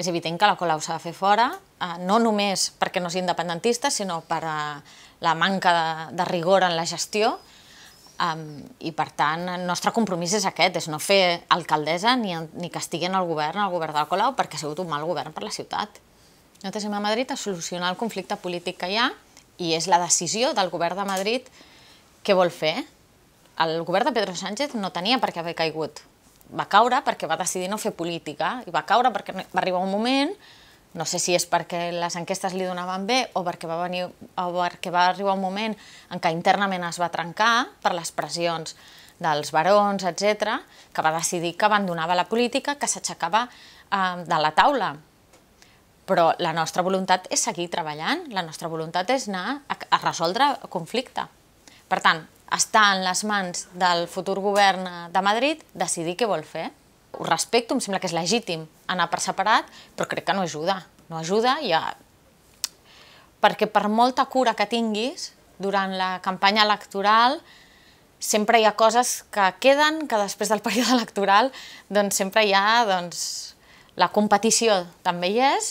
és evident que la Colau s'ha de fer fora, eh, no només perquè no és independentista, sinó per eh, la manca de, de rigor en la gestió, Um, I, per tant, el nostre compromís és aquest, és no fer alcaldessa ni, ni que estigui en el govern, el govern del Colau, perquè ha sigut un mal govern per la ciutat. Nosaltres anem a Madrid a solucionar el conflicte polític que hi ha i és la decisió del govern de Madrid què vol fer. El govern de Pedro Sánchez no tenia per què haver caigut va caure perquè va decidir no fer política i va caure perquè va arribar un moment no sé si és perquè les enquestes li donaven bé o perquè va, venir, o perquè va arribar un moment en què internament es va trencar per les pressions dels barons, etc, que va decidir que abandonava la política, que s'aixecava eh, de la taula. Però la nostra voluntat és seguir treballant, la nostra voluntat és anar a, a resoldre conflicte. Per tant, està en les mans del futur govern eh, de Madrid decidir què vol fer. Ho respecto, em sembla que és legítim anar per separat, però crec que no ajuda. No ajuda i ja... Eh, perquè per molta cura que tinguis durant la campanya electoral sempre hi ha coses que queden que després del període electoral doncs sempre hi ha doncs, la competició també hi és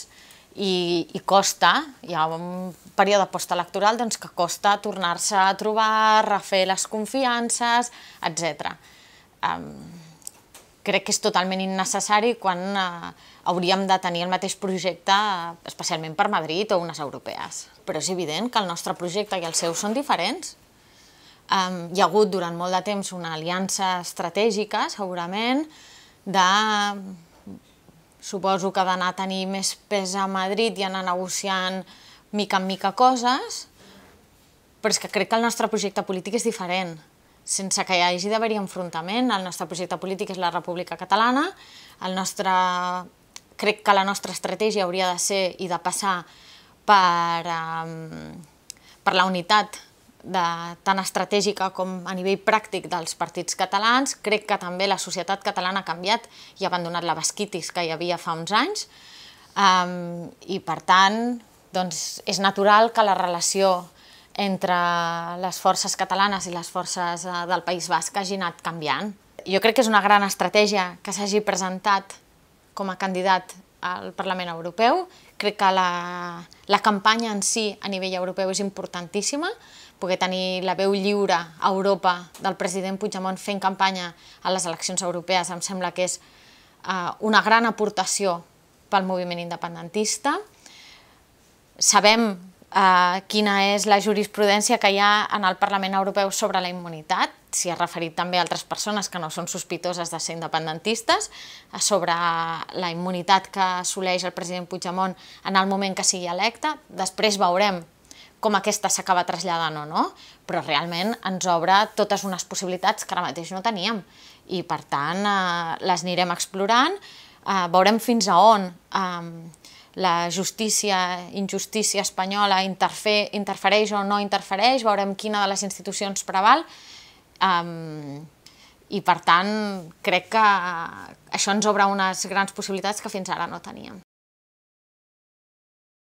i, i costa, hi ha un període postelectoral doncs, que costa tornar-se a trobar, refer les confiances, etc. Um, crec que és totalment innecessari quan uh, hauríem de tenir el mateix projecte, uh, especialment per Madrid o unes europees. Però és evident que el nostre projecte i el seu són diferents. Um, hi ha hagut durant molt de temps una aliança estratègica, segurament, de suposo que ha d'anar a tenir més pes a Madrid i anar negociant mica en mica coses, però és que crec que el nostre projecte polític és diferent. Sense que hi hagi d'haver-hi enfrontament, el nostre projecte polític és la República Catalana, el nostre... crec que la nostra estratègia hauria de ser i de passar per, um, per la unitat de, tan estratègica com a nivell pràctic dels partits catalans. Crec que també la societat catalana ha canviat i ha abandonat la basquitis que hi havia fa uns anys um, i per tant doncs, és natural que la relació entre les forces catalanes i les forces eh, del País Basc hagi anat canviant. Jo crec que és una gran estratègia que s'hagi presentat com a candidat al Parlament Europeu. Crec que la, la campanya en si a nivell europeu és importantíssima, poder tenir la veu lliure a Europa del president Puigdemont fent campanya a les eleccions europees em sembla que és eh, una gran aportació pel moviment independentista. Sabem Eh, quina és la jurisprudència que hi ha en el Parlament Europeu sobre la immunitat, si ha referit també a altres persones que no són sospitoses de ser independentistes, eh, sobre la immunitat que assoleix el president Puigdemont en el moment que sigui electe. Després veurem com aquesta s'acaba traslladant o no, però realment ens obre totes unes possibilitats que ara mateix no teníem i per tant eh, les anirem explorant, eh, veurem fins a on eh, la justícia, injustícia espanyola interfer, interfereix o no interfereix, veurem quina de les institucions preval, um, i per tant crec que això ens obre unes grans possibilitats que fins ara no teníem.